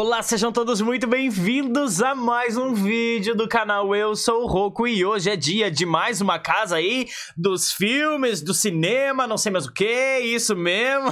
Olá, sejam todos muito bem-vindos a mais um vídeo do canal Eu Sou o e hoje é dia de mais uma casa aí dos filmes, do cinema, não sei mais o que, isso mesmo.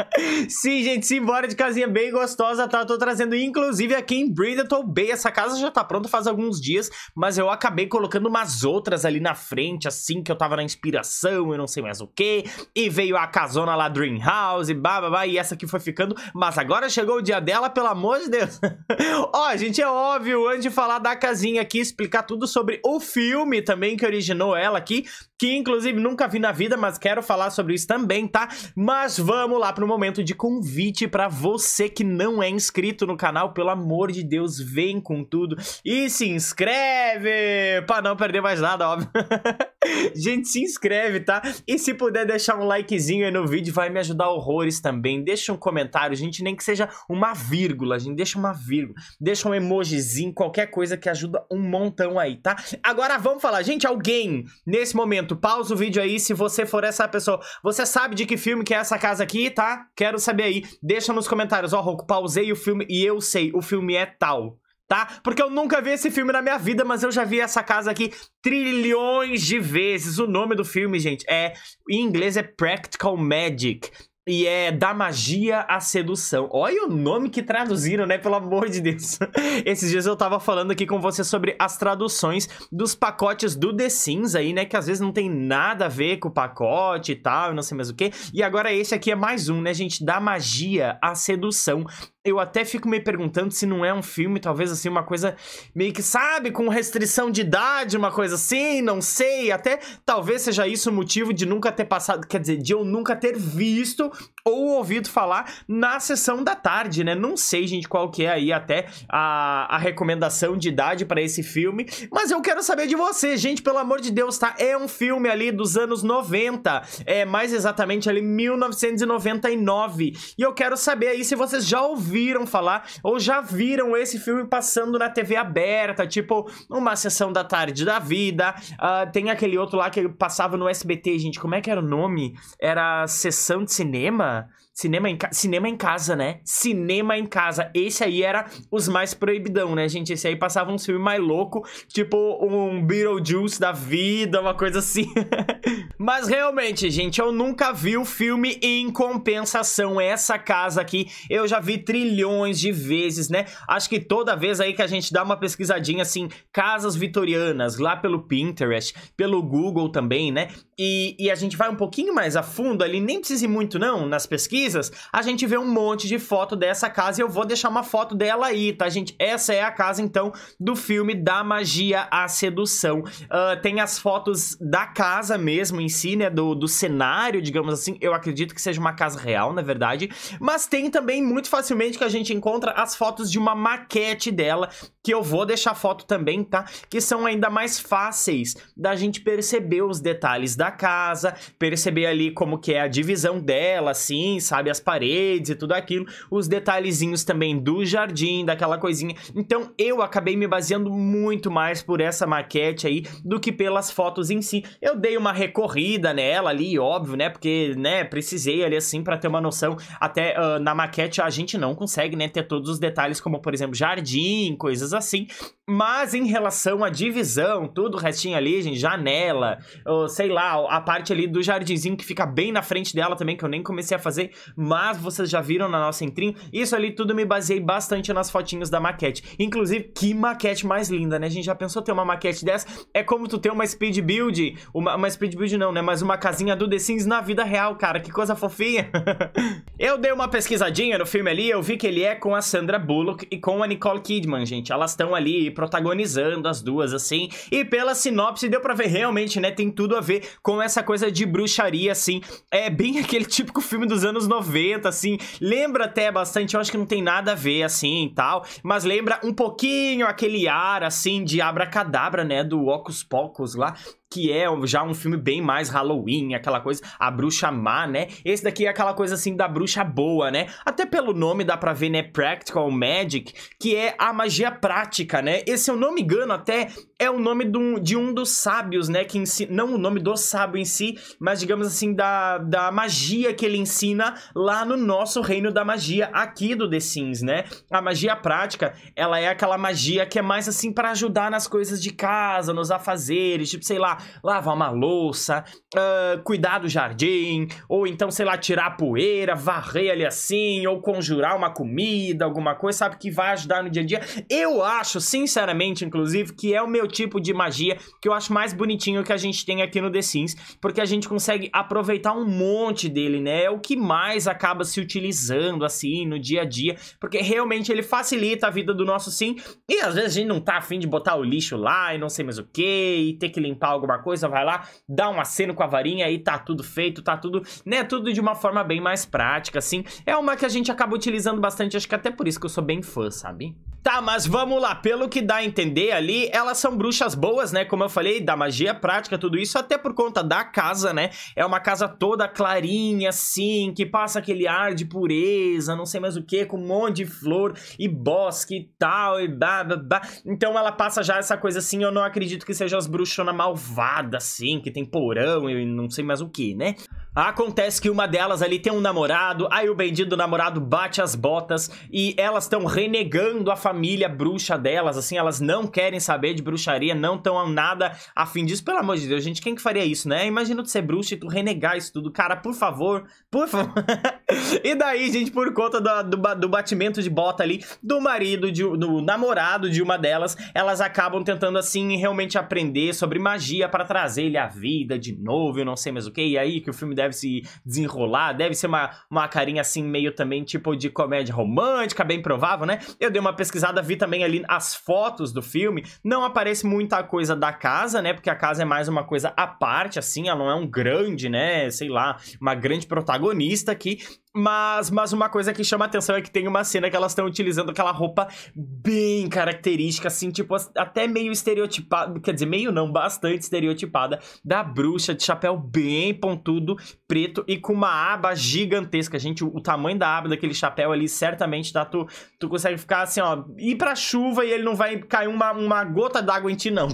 Sim, gente, simbora de casinha bem gostosa, tá? Eu tô trazendo inclusive aqui em Bridgeton Bay, essa casa já tá pronta faz alguns dias, mas eu acabei colocando umas outras ali na frente, assim que eu tava na inspiração, eu não sei mais o que, e veio a casona lá Dream House, blá, e essa aqui foi ficando, mas agora chegou o dia dela, pelo amor de Deus. Ó, gente, é óbvio, antes de falar da casinha aqui, explicar tudo sobre o filme também que originou ela aqui, que inclusive nunca vi na vida, mas quero falar sobre isso também, tá? Mas vamos lá pro momento de convite para você que não é inscrito no canal, pelo amor de Deus, vem com tudo e se inscreve para não perder mais nada, óbvio. gente, se inscreve, tá? E se puder deixar um likezinho aí no vídeo, vai me ajudar horrores também. Deixa um comentário, gente, nem que seja uma vírgula, gente deixa uma vírgula, deixa um emojizinho, qualquer coisa que ajuda um montão aí, tá? Agora vamos falar, gente, alguém nesse momento, pausa o vídeo aí se você for essa pessoa. Você sabe de que filme que é essa casa aqui, tá? Quero saber aí. Deixa nos comentários, ó, oh, Roku, pausei o filme e eu sei, o filme é tal tá? Porque eu nunca vi esse filme na minha vida, mas eu já vi essa casa aqui trilhões de vezes. O nome do filme, gente, é em inglês é Practical Magic. E é da magia à sedução. Olha o nome que traduziram, né? Pelo amor de Deus. Esses dias eu tava falando aqui com você sobre as traduções dos pacotes do The Sims aí, né? Que às vezes não tem nada a ver com o pacote e tal, não sei mais o que. E agora esse aqui é mais um, né, gente? Da magia à sedução eu até fico me perguntando se não é um filme, talvez assim, uma coisa meio que, sabe, com restrição de idade, uma coisa assim, não sei. Até talvez seja isso o motivo de nunca ter passado, quer dizer, de eu nunca ter visto ou ouvido falar na sessão da tarde, né? Não sei, gente, qual que é aí até a, a recomendação de idade para esse filme, mas eu quero saber de você, gente, pelo amor de Deus, tá? É um filme ali dos anos 90, é mais exatamente ali 1999. E eu quero saber aí se vocês já ouviram ouviram falar ou já viram esse filme passando na TV aberta, tipo uma sessão da tarde da vida. Uh, tem aquele outro lá que passava no SBT, gente, como é que era o nome? Era Sessão de Cinema? Cinema em, ca... cinema em casa, né? Cinema em casa. Esse aí era os mais proibidão, né, gente? Esse aí passava um filme mais louco, tipo um Beetlejuice da vida, uma coisa assim. Mas realmente, gente, eu nunca vi o filme em compensação. Essa casa aqui, eu já vi trilhões de vezes, né? Acho que toda vez aí que a gente dá uma pesquisadinha, assim, casas vitorianas, lá pelo Pinterest, pelo Google também, né? E, e a gente vai um pouquinho mais a fundo ali, nem precisa ir muito não nas pesquisas, pesquisas, a gente vê um monte de foto dessa casa e eu vou deixar uma foto dela aí, tá, gente? Essa é a casa, então, do filme Da Magia à Sedução. Uh, tem as fotos da casa mesmo em si, né, do, do cenário, digamos assim. Eu acredito que seja uma casa real, na verdade. Mas tem também, muito facilmente, que a gente encontra as fotos de uma maquete dela, que eu vou deixar foto também, tá? Que são ainda mais fáceis da gente perceber os detalhes da casa, perceber ali como que é a divisão dela, assim, sabe? sabe? As paredes e tudo aquilo, os detalhezinhos também do jardim, daquela coisinha. Então eu acabei me baseando muito mais por essa maquete aí do que pelas fotos em si. Eu dei uma recorrida nela ali, óbvio, né? Porque, né, precisei ali assim para ter uma noção. Até uh, na maquete a gente não consegue, né, ter todos os detalhes, como por exemplo jardim, coisas assim. Mas em relação à divisão, tudo o restinho ali, gente, janela, ou, sei lá, a parte ali do jardinzinho que fica bem na frente dela também, que eu nem comecei a fazer, mas vocês já viram na nossa entrinha. Isso ali tudo me baseei bastante nas fotinhas da maquete. Inclusive, que maquete mais linda, né? A gente já pensou ter uma maquete dessa? É como tu ter uma speed build, uma, uma speed build não, né? Mas uma casinha do The Sims na vida real, cara, que coisa fofinha. eu dei uma pesquisadinha no filme ali, eu vi que ele é com a Sandra Bullock e com a Nicole Kidman, gente. Elas estão ali protagonizando as duas, assim. E pela sinopse deu pra ver realmente, né? Tem tudo a ver com essa coisa de bruxaria, assim. É bem aquele típico filme dos anos 90, assim. Lembra até bastante, eu acho que não tem nada a ver, assim, e tal. Mas lembra um pouquinho aquele ar, assim, de abracadabra, né? Do Ocus Pocus lá que é já um filme bem mais Halloween, aquela coisa, a bruxa má, né? Esse daqui é aquela coisa assim da bruxa boa, né? Até pelo nome dá pra ver, né? Practical Magic, que é a magia prática, né? esse se eu não me engano, até é o nome de um, de um dos sábios, né? Que ensina, não o nome do sábio em si, mas digamos assim, da, da magia que ele ensina lá no nosso reino da magia aqui do The Sims, né? A magia prática, ela é aquela magia que é mais assim para ajudar nas coisas de casa, nos afazeres, tipo, sei lá, lavar uma louça, uh, cuidar do jardim, ou então, sei lá, tirar a poeira, varrer ali assim, ou conjurar uma comida, alguma coisa, sabe? Que vai ajudar no dia a dia. Eu acho, sinceramente, inclusive, que é o meu tipo de magia que eu acho mais bonitinho que a gente tem aqui no The Sims, porque a gente consegue aproveitar um monte dele, né? É o que mais acaba se utilizando, assim, no dia a dia, porque realmente ele facilita a vida do nosso Sim. E às vezes a gente não tá afim de botar o lixo lá e não sei mais o que, e ter que limpar alguma alguma coisa, vai lá, dá um aceno com a varinha e tá tudo feito, tá tudo, né, tudo de uma forma bem mais prática, assim. É uma que a gente acaba utilizando bastante, acho que até por isso que eu sou bem fã, sabe? Tá, mas vamos lá, pelo que dá a entender ali, elas são bruxas boas, né? Como eu falei, da magia prática, tudo isso, até por conta da casa, né? É uma casa toda clarinha, assim, que passa aquele ar de pureza, não sei mais o que, com um monte de flor e bosque e tal, e blá, blá, blá. Então ela passa já essa coisa assim, eu não acredito que seja as bruxonas malvadas, assim, que tem porão e não sei mais o que, né? Acontece que uma delas ali tem um namorado, aí o bendito namorado bate as botas e elas estão renegando a família família bruxa delas, assim, elas não querem saber de bruxaria, não estão nada a fim disso. Pelo amor de Deus, gente, quem que faria isso, né? Imagina tu ser bruxa e tu renegar isso tudo. Cara, por favor, por favor. e daí, gente, por conta do, do, do, batimento de bota ali do marido, de, do namorado de uma delas, elas acabam tentando, assim, realmente aprender sobre magia para trazer ele à vida de novo, eu não sei mais o que. E aí que o filme deve se desenrolar, deve ser uma, uma carinha, assim, meio também, tipo, de comédia romântica, bem provável, né? Eu dei uma pesquisa pesquisada, vi também ali as fotos do filme. Não aparece muita coisa da casa, né? Porque a casa é mais uma coisa à parte, assim, ela não é um grande, né? Sei lá, uma grande protagonista aqui. Mas, mas uma coisa que chama atenção é que tem uma cena que elas estão utilizando aquela roupa bem característica, assim, tipo, até meio estereotipada, quer dizer, meio não, bastante estereotipada, da bruxa de chapéu bem pontudo, preto e com uma aba gigantesca. Gente, o, o tamanho da aba daquele chapéu ali, certamente, tá, tu, tu consegue ficar assim, ó, ir pra chuva e ele não vai cair uma, uma gota d'água em ti, não.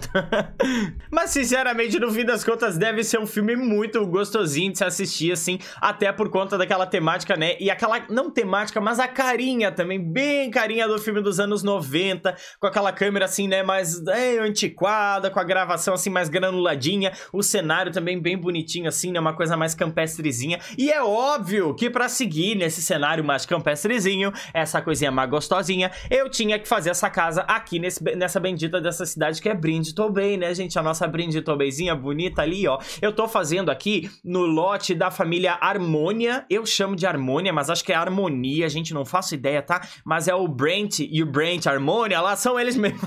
mas, sinceramente, no fim das contas, deve ser um filme muito gostosinho de se assistir, assim, até por conta daquela temática temática, né? E aquela, não temática, mas a carinha também, bem carinha do filme dos anos 90, com aquela câmera assim, né, mais é, antiquada, com a gravação assim mais granuladinha, o cenário também bem bonitinho assim, né, uma coisa mais campestrezinha. E é óbvio que para seguir nesse cenário mais campestrezinho, essa coisinha mais gostosinha, eu tinha que fazer essa casa aqui nesse, nessa bendita dessa cidade que é Brinde Tobey, né, gente? A nossa Brinde Tobeyzinha bonita ali, ó. Eu tô fazendo aqui no lote da família Harmonia, eu chamo de Harmonia Harmonia, mas acho que é Harmonia, gente, não faço ideia, tá? Mas é o Brent e o Brent Harmonia, lá são eles mesmo.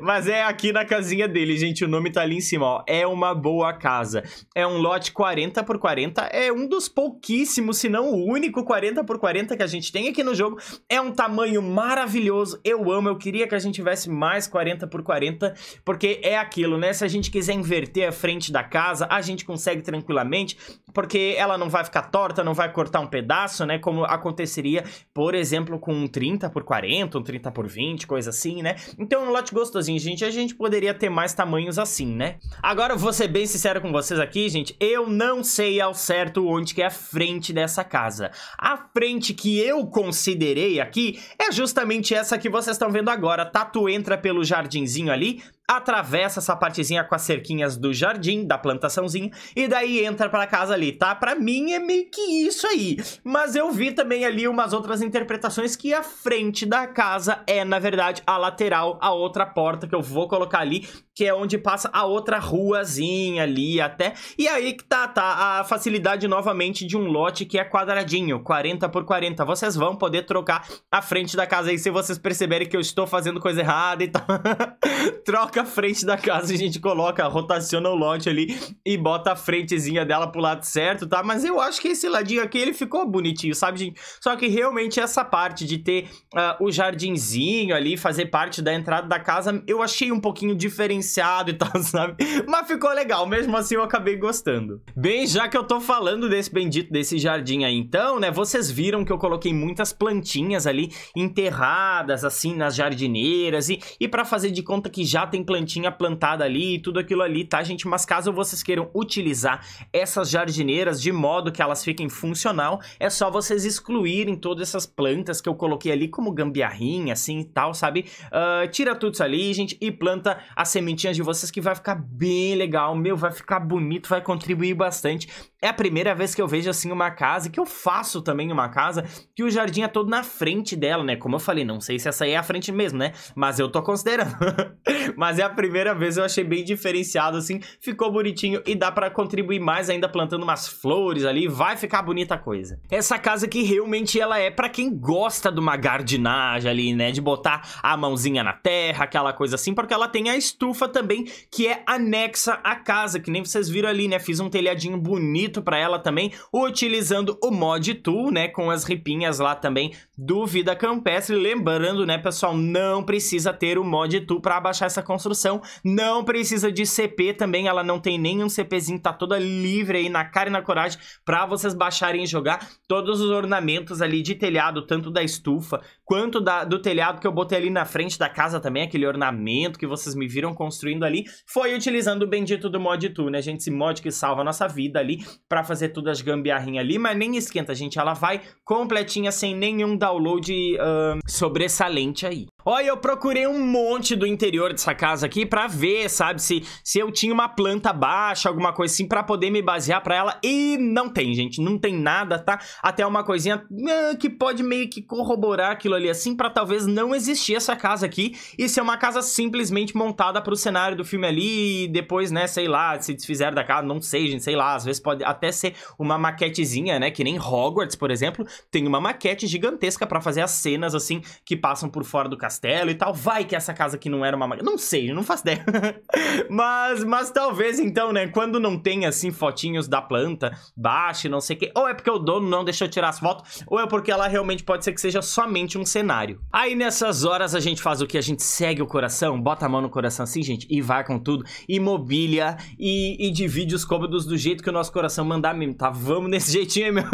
mas é aqui na casinha dele, gente, o nome tá ali em cima, ó. É uma boa casa. É um lote 40 por 40, é um dos pouquíssimos, se não o único 40 por 40 que a gente tem aqui no jogo. É um tamanho maravilhoso, eu amo, eu queria que a gente tivesse mais 40 por 40, porque é aquilo, né? Se a gente quiser inverter a frente da casa, a gente consegue tranquilamente, porque ela não vai ficar torta, não vai cortar um pedaço, né? Como aconteceria, por exemplo, com um 30 por 40, um 30 por 20, coisa assim, né? Então, um lote gostosinho, gente. A gente poderia ter mais tamanhos assim, né? Agora, vou ser bem sincero com vocês aqui, gente. Eu não sei ao certo onde que é a frente dessa casa. A frente que eu considerei aqui é justamente essa que vocês estão vendo agora. Tatu entra pelo jardinzinho ali, atravessa essa partezinha com as cerquinhas do jardim, da plantaçãozinha, e daí entra pra casa ali, tá? Pra mim é meio que isso aí. Mas eu vi também ali umas outras interpretações que a frente da casa é, na verdade, a lateral, a outra porta que eu vou colocar ali, que é onde passa a outra ruazinha ali até. E aí que tá, tá? A facilidade novamente de um lote que é quadradinho, 40 por 40. Vocês vão poder trocar a frente da casa aí se vocês perceberem que eu estou fazendo coisa errada e tal. Troca frente da casa, a gente coloca, rotaciona o lote ali e bota a frentezinha dela pro lado certo, tá? Mas eu acho que esse ladinho aqui, ele ficou bonitinho, sabe, gente? Só que realmente essa parte de ter uh, o jardinzinho ali, fazer parte da entrada da casa, eu achei um pouquinho diferenciado e tal, sabe? Mas ficou legal, mesmo assim eu acabei gostando. Bem, já que eu tô falando desse bendito desse jardim aí, então, né, vocês viram que eu coloquei muitas plantinhas ali enterradas, assim, nas jardineiras e, e pra fazer de conta que já tem tem plantinha plantada ali e tudo aquilo ali, tá, gente? Mas caso vocês queiram utilizar essas jardineiras de modo que elas fiquem funcional, é só vocês excluírem todas essas plantas que eu coloquei ali como gambiarrinha, assim e tal, sabe? Uh, tira tudo isso ali, gente, e planta as sementinhas de vocês que vai ficar bem legal, meu, vai ficar bonito, vai contribuir bastante. É a primeira vez que eu vejo assim uma casa, que eu faço também uma casa, que o jardim é todo na frente dela, né? Como eu falei, não sei se essa aí é a frente mesmo, né? Mas eu tô considerando. Mas mas é a primeira vez, eu achei bem diferenciado, assim, ficou bonitinho e dá pra contribuir mais ainda plantando umas flores ali, vai ficar bonita a coisa. Essa casa aqui realmente ela é pra quem gosta de uma jardinagem ali, né, de botar a mãozinha na terra, aquela coisa assim, porque ela tem a estufa também, que é anexa à casa, que nem vocês viram ali, né, fiz um telhadinho bonito pra ela também, utilizando o mod tool, né, com as ripinhas lá também do Vida Campestre, lembrando, né, pessoal, não precisa ter o mod tool pra abaixar essa construção construção. Não precisa de CP também, ela não tem nenhum CPzinho, tá toda livre aí na cara e na coragem para vocês baixarem e jogar todos os ornamentos ali de telhado, tanto da estufa quanto da, do telhado que eu botei ali na frente da casa também, aquele ornamento que vocês me viram construindo ali, foi utilizando o bendito do mod tool, né, gente? Esse mod que salva a nossa vida ali para fazer todas as gambiarrinhas ali, mas nem esquenta, gente, ela vai completinha sem nenhum download uh, sobressalente aí. Olha, eu procurei um monte do interior dessa casa aqui pra ver, sabe, se, se eu tinha uma planta baixa, alguma coisa assim, pra poder me basear pra ela. E não tem, gente, não tem nada, tá? Até uma coisinha ah, que pode meio que corroborar aquilo ali assim, pra talvez não existir essa casa aqui e ser uma casa simplesmente montada pro cenário do filme ali e depois, né, sei lá, se desfizeram da casa, não sei, gente, sei lá, às vezes pode até ser uma maquetezinha, né, que nem Hogwarts, por exemplo, tem uma maquete gigantesca pra fazer as cenas, assim, que passam por fora do castelo castelo e tal. Vai que essa casa aqui não era uma magia. Não sei, não faço ideia. mas, mas talvez então, né? Quando não tem assim fotinhos da planta, baixe, não sei o que. Ou é porque o dono não deixou tirar as fotos, ou é porque ela realmente pode ser que seja somente um cenário. Aí nessas horas a gente faz o que? A gente segue o coração, bota a mão no coração assim, gente, e vai com tudo. Imobília e, e divide os cômodos do jeito que o nosso coração mandar mesmo, tá? Vamos nesse jeitinho aí, meu.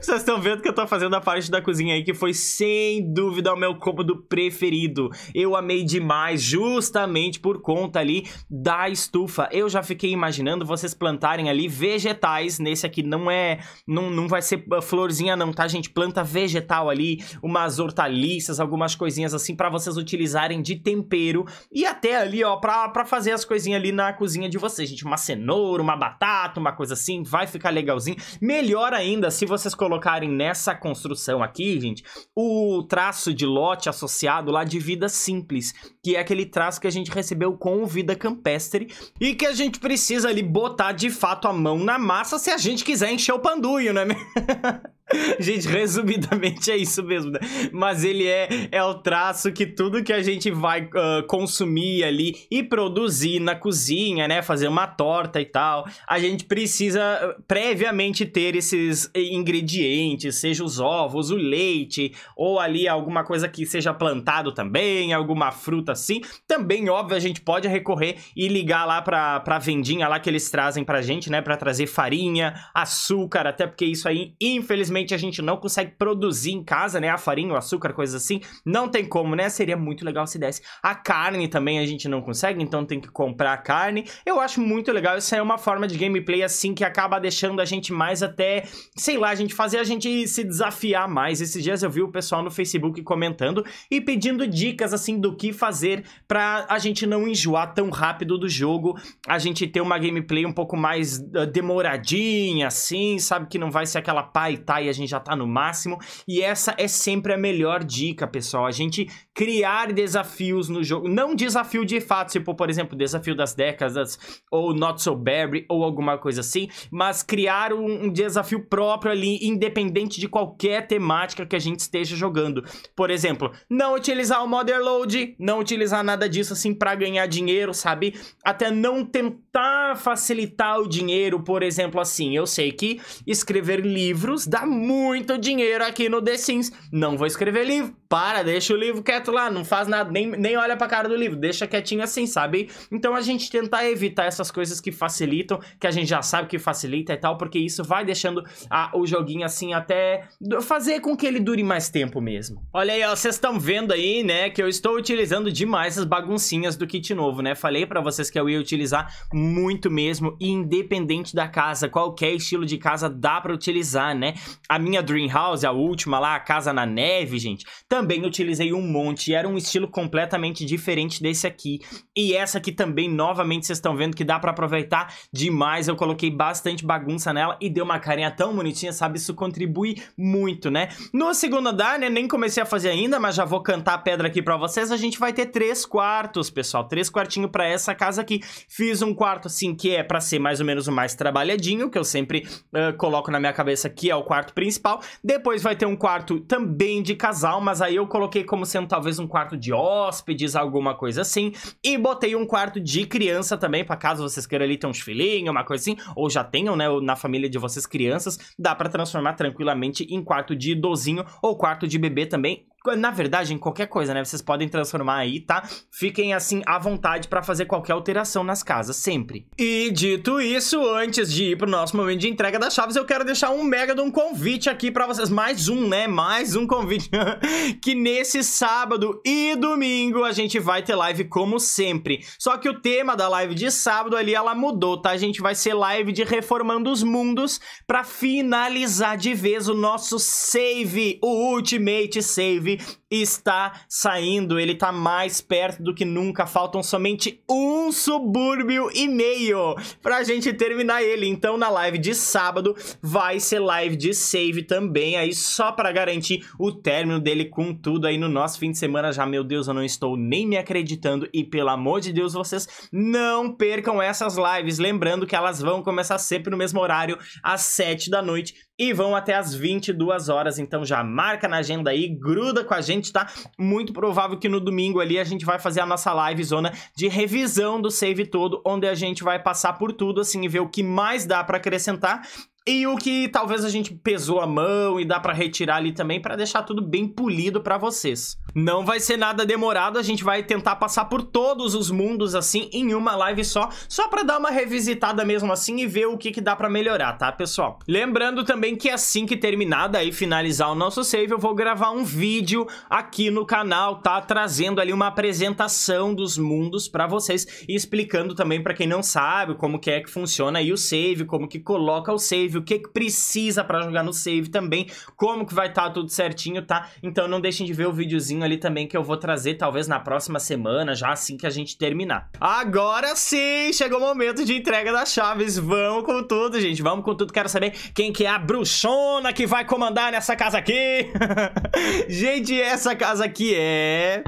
Vocês estão vendo que eu tô fazendo a parte da cozinha aí, que foi sem dúvida o meu cômodo preferido preferido. Eu amei demais, justamente por conta ali da estufa. Eu já fiquei imaginando vocês plantarem ali vegetais. Nesse aqui não é. Não, não vai ser ah, florzinha, não, tá, gente? Planta vegetal ali, umas hortaliças, algumas coisinhas assim para vocês utilizarem de tempero e até ali, ó, pra, pra fazer as coisinhas ali na cozinha de vocês, gente. Uma cenoura, uma batata, uma coisa assim, vai ficar legalzinho. Melhor ainda se vocês colocarem nessa construção aqui, gente, o traço de lote associado passado lá de Vida Simples, que é aquele traço que a gente recebeu com o Vida Campestre e que a gente precisa ali botar de fato a mão na massa se a gente quiser encher o panduio, né? Gente, resumidamente é isso mesmo, né? Mas ele é, é o traço que tudo que a gente vai uh, consumir ali e produzir na cozinha, né? Fazer uma torta e tal, a gente precisa ah, previamente ter esses ingredientes, seja os ovos, o leite, ou ali alguma coisa que seja plantado também, alguma fruta assim. Também, óbvio, a gente pode recorrer e ligar lá pra, pra vendinha lá que eles trazem pra gente, né? Pra trazer farinha, açúcar, até porque isso aí, infelizmente, infelizmente a gente não consegue produzir em casa, né? A farinha, o açúcar, coisas assim. Não tem como, né? Seria muito legal se desse. A carne também a gente não consegue, então tem que comprar carne. Eu acho muito legal. Isso é uma forma de gameplay assim que acaba deixando a gente mais até, sei lá, a gente fazer a gente se desafiar mais. Esses dias eu vi o pessoal no Facebook comentando e pedindo dicas assim do que fazer para a gente não enjoar tão rápido do jogo, a gente ter uma gameplay um pouco mais ah, demoradinha assim, sabe que não vai ser aquela paitaia a gente já tá no máximo. E essa é sempre a melhor dica, pessoal. A gente criar desafios no jogo. Não desafio de fato, tipo, por exemplo, desafio das décadas, ou Not So Berry, ou alguma coisa assim. Mas criar um, um desafio próprio ali, independente de qualquer temática que a gente esteja jogando. Por exemplo, não utilizar o Modern Load, não utilizar nada disso assim para ganhar dinheiro, sabe? Até não tentar facilitar o dinheiro, por exemplo, assim. Eu sei que escrever livros dá muito dinheiro aqui no The Sims. Não vou escrever livro, para, deixa o livro quieto lá, não faz nada, nem, nem olha pra cara do livro, deixa quietinho assim, sabe? Então a gente tentar evitar essas coisas que facilitam, que a gente já sabe que facilita e tal, porque isso vai deixando a, o joguinho assim até fazer com que ele dure mais tempo mesmo. Olha aí, ó, vocês estão vendo aí, né, que eu estou utilizando demais as baguncinhas do kit novo, né? Falei pra vocês que eu ia utilizar muito mesmo, independente da casa, qualquer estilo de casa dá pra utilizar, né? A minha Dream House, a última lá, a casa na neve, gente, também também utilizei um monte, era um estilo completamente diferente desse aqui. E essa aqui também, novamente, vocês estão vendo que dá pra aproveitar demais. Eu coloquei bastante bagunça nela e deu uma carinha tão bonitinha, sabe? Isso contribui muito, né? No segundo andar, né, nem comecei a fazer ainda, mas já vou cantar a pedra aqui pra vocês. A gente vai ter três quartos, pessoal. Três quartinhos pra essa casa aqui. Fiz um quarto, assim, que é pra ser mais ou menos o mais trabalhadinho, que eu sempre uh, coloco na minha cabeça que é o quarto principal. Depois vai ter um quarto também de casal, mas aí aí eu coloquei como sendo talvez um quarto de hóspedes, alguma coisa assim. E botei um quarto de criança também, para caso vocês queiram ali ter uns filhinhos, uma coisa assim. Ou já tenham, né, na família de vocês crianças. Dá para transformar tranquilamente em quarto de idosinho ou quarto de bebê também na verdade, em qualquer coisa, né? Vocês podem transformar aí, tá? Fiquem assim à vontade para fazer qualquer alteração nas casas, sempre. E dito isso, antes de ir pro nosso momento de entrega das chaves, eu quero deixar um mega de um convite aqui para vocês. Mais um, né? Mais um convite. que nesse sábado e domingo a gente vai ter live como sempre. Só que o tema da live de sábado ali, ela mudou, tá? A gente vai ser live de Reformando os Mundos para finalizar de vez o nosso save, o Ultimate Save movie está saindo, ele está mais perto do que nunca, faltam somente um subúrbio e meio pra gente terminar ele, então na live de sábado vai ser live de save também, aí só pra garantir o término dele com tudo aí no nosso fim de semana já, meu Deus, eu não estou nem me acreditando e pelo amor de Deus, vocês não percam essas lives, lembrando que elas vão começar sempre no mesmo horário, às 7 da noite e vão até às 22 horas, então já marca na agenda aí, gruda com a gente gente, tá? Muito provável que no domingo ali a gente vai fazer a nossa live zona de revisão do save todo, onde a gente vai passar por tudo, assim, e ver o que mais dá para acrescentar e o que talvez a gente pesou a mão e dá para retirar ali também para deixar tudo bem polido para vocês. Não vai ser nada demorado, a gente vai tentar passar por todos os mundos assim em uma live só, só para dar uma revisitada mesmo assim e ver o que que dá para melhorar, tá, pessoal? Lembrando também que assim que terminar e finalizar o nosso save, eu vou gravar um vídeo aqui no canal, tá, trazendo ali uma apresentação dos mundos para vocês e explicando também para quem não sabe como que é que funciona aí o save, como que coloca o save o que, que precisa para jogar no save também, como que vai estar tá tudo certinho, tá? Então não deixem de ver o videozinho ali também que eu vou trazer talvez na próxima semana, já assim que a gente terminar. Agora sim, chegou o momento de entrega das chaves, vamos com tudo, gente, vamos com tudo, quero saber quem que é a bruxona que vai comandar nessa casa aqui. gente, essa casa aqui é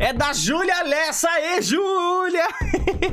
é da Júlia Lessa. E Júlia!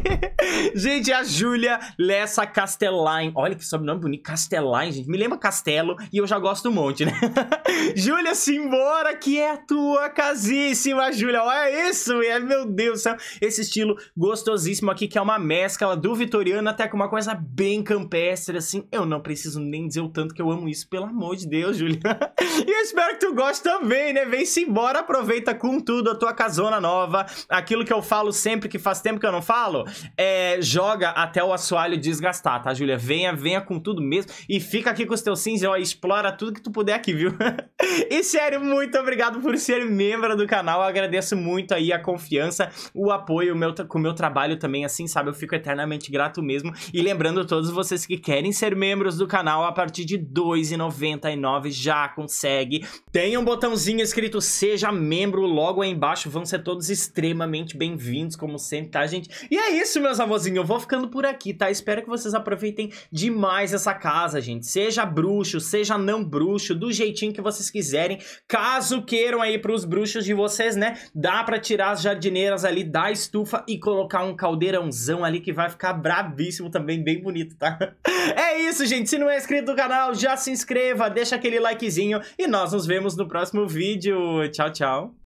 gente, a Júlia Lessa Castellain. Olha que sobrenome bonito, Castellain, gente. Me lembra Castelo e eu já gosto um monte, né? Júlia Simbora, que é a tua casíssima, Júlia. Olha isso, é meu Deus do céu. Esse estilo gostosíssimo aqui, que é uma mescla do vitoriano até com uma coisa bem campestre, assim. Eu não preciso nem dizer o tanto que eu amo isso, pelo amor de Deus, Júlia. e eu espero que tu goste também, né? Vem-se embora, aproveita com tudo a tua casa Zona Nova. Aquilo que eu falo sempre, que faz tempo que eu não falo, é joga até o assoalho desgastar, tá, Júlia? Venha, venha com tudo mesmo e fica aqui com os teus cinza, ó, explora tudo que tu puder aqui, viu? e sério, muito obrigado por ser membro do canal, eu agradeço muito aí a confiança, o apoio o meu, com o meu trabalho também, assim, sabe? Eu fico eternamente grato mesmo. E lembrando todos vocês que querem ser membros do canal, a partir de 2,99 já consegue. Tem um botãozinho escrito Seja Membro logo aí embaixo, vão ser todos extremamente bem-vindos, como sempre, tá, gente? E é isso, meus amorzinhos, eu vou ficando por aqui, tá? Espero que vocês aproveitem demais essa casa, gente. Seja bruxo, seja não bruxo, do jeitinho que vocês quiserem. Caso queiram aí pros bruxos de vocês, né? Dá pra tirar as jardineiras ali da estufa e colocar um caldeirãozão ali que vai ficar bravíssimo também, bem bonito, tá? É isso, gente. Se não é inscrito no canal, já se inscreva, deixa aquele likezinho e nós nos vemos no próximo vídeo. Tchau, tchau.